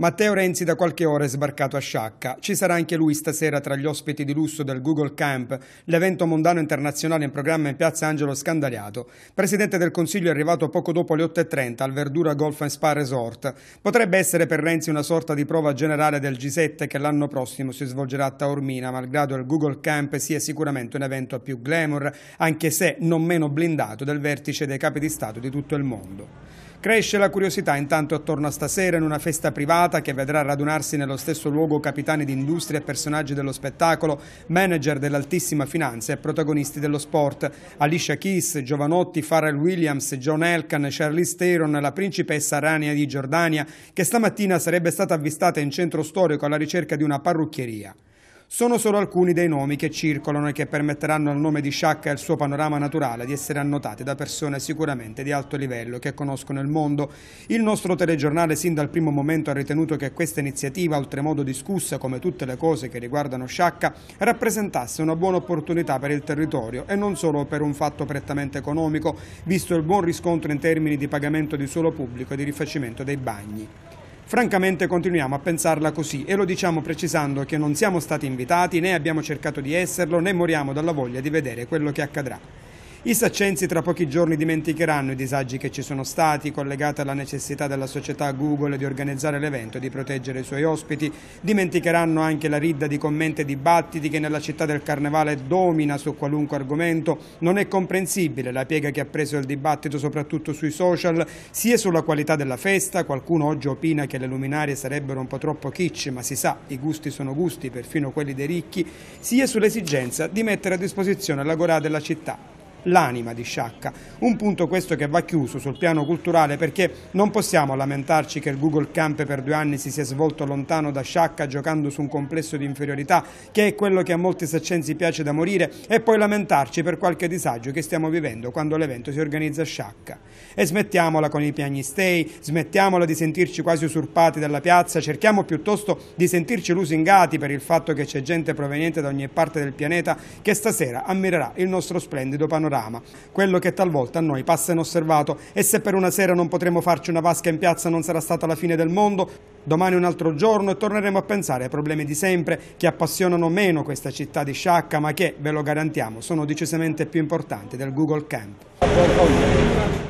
Matteo Renzi da qualche ora è sbarcato a Sciacca. Ci sarà anche lui stasera tra gli ospiti di lusso del Google Camp, l'evento mondano internazionale in programma in piazza Angelo Scandaliato. Presidente del Consiglio è arrivato poco dopo le 8.30 al Verdura Golf and Spa Resort. Potrebbe essere per Renzi una sorta di prova generale del G7 che l'anno prossimo si svolgerà a Taormina, malgrado il Google Camp sia sicuramente un evento a più glamour, anche se non meno blindato del vertice dei capi di Stato di tutto il mondo. Cresce la curiosità intanto attorno a stasera in una festa privata serata che vedrà radunarsi nello stesso luogo capitani di industria e personaggi dello spettacolo, manager dell'altissima finanza e protagonisti dello sport. Alicia Keys, Giovanotti, Pharrell Williams, John Elkan, Charlize Theron, la principessa Rania di Giordania, che stamattina sarebbe stata avvistata in centro storico alla ricerca di una parrucchieria sono solo alcuni dei nomi che circolano e che permetteranno al nome di Sciacca e al suo panorama naturale di essere annotati da persone sicuramente di alto livello che conoscono il mondo. Il nostro telegiornale sin dal primo momento ha ritenuto che questa iniziativa, oltremodo discussa come tutte le cose che riguardano Sciacca, rappresentasse una buona opportunità per il territorio e non solo per un fatto prettamente economico, visto il buon riscontro in termini di pagamento di suolo pubblico e di rifacimento dei bagni. Francamente continuiamo a pensarla così e lo diciamo precisando che non siamo stati invitati né abbiamo cercato di esserlo né moriamo dalla voglia di vedere quello che accadrà. I saccensi tra pochi giorni dimenticheranno i disagi che ci sono stati collegati alla necessità della società Google di organizzare l'evento e di proteggere i suoi ospiti, dimenticheranno anche la ridda di commenti e dibattiti che nella città del Carnevale domina su qualunque argomento, non è comprensibile la piega che ha preso il dibattito soprattutto sui social, sia sulla qualità della festa, qualcuno oggi opina che le luminarie sarebbero un po' troppo kitsch, ma si sa, i gusti sono gusti, perfino quelli dei ricchi, sia sull'esigenza di mettere a disposizione la gorà della città l'anima di Sciacca. Un punto questo che va chiuso sul piano culturale perché non possiamo lamentarci che il Google Camp per due anni si sia svolto lontano da Sciacca giocando su un complesso di inferiorità che è quello che a molti saccenzi piace da morire e poi lamentarci per qualche disagio che stiamo vivendo quando l'evento si organizza a Sciacca. E smettiamola con i piagnistei, smettiamola di sentirci quasi usurpati dalla piazza, cerchiamo piuttosto di sentirci lusingati per il fatto che c'è gente proveniente da ogni parte del pianeta che stasera ammirerà il nostro splendido panorama, quello che talvolta a noi passa inosservato e se per una sera non potremo farci una vasca in piazza non sarà stata la fine del mondo, Domani un altro giorno e torneremo a pensare ai problemi di sempre che appassionano meno questa città di Sciacca ma che, ve lo garantiamo, sono decisamente più importanti del Google Camp.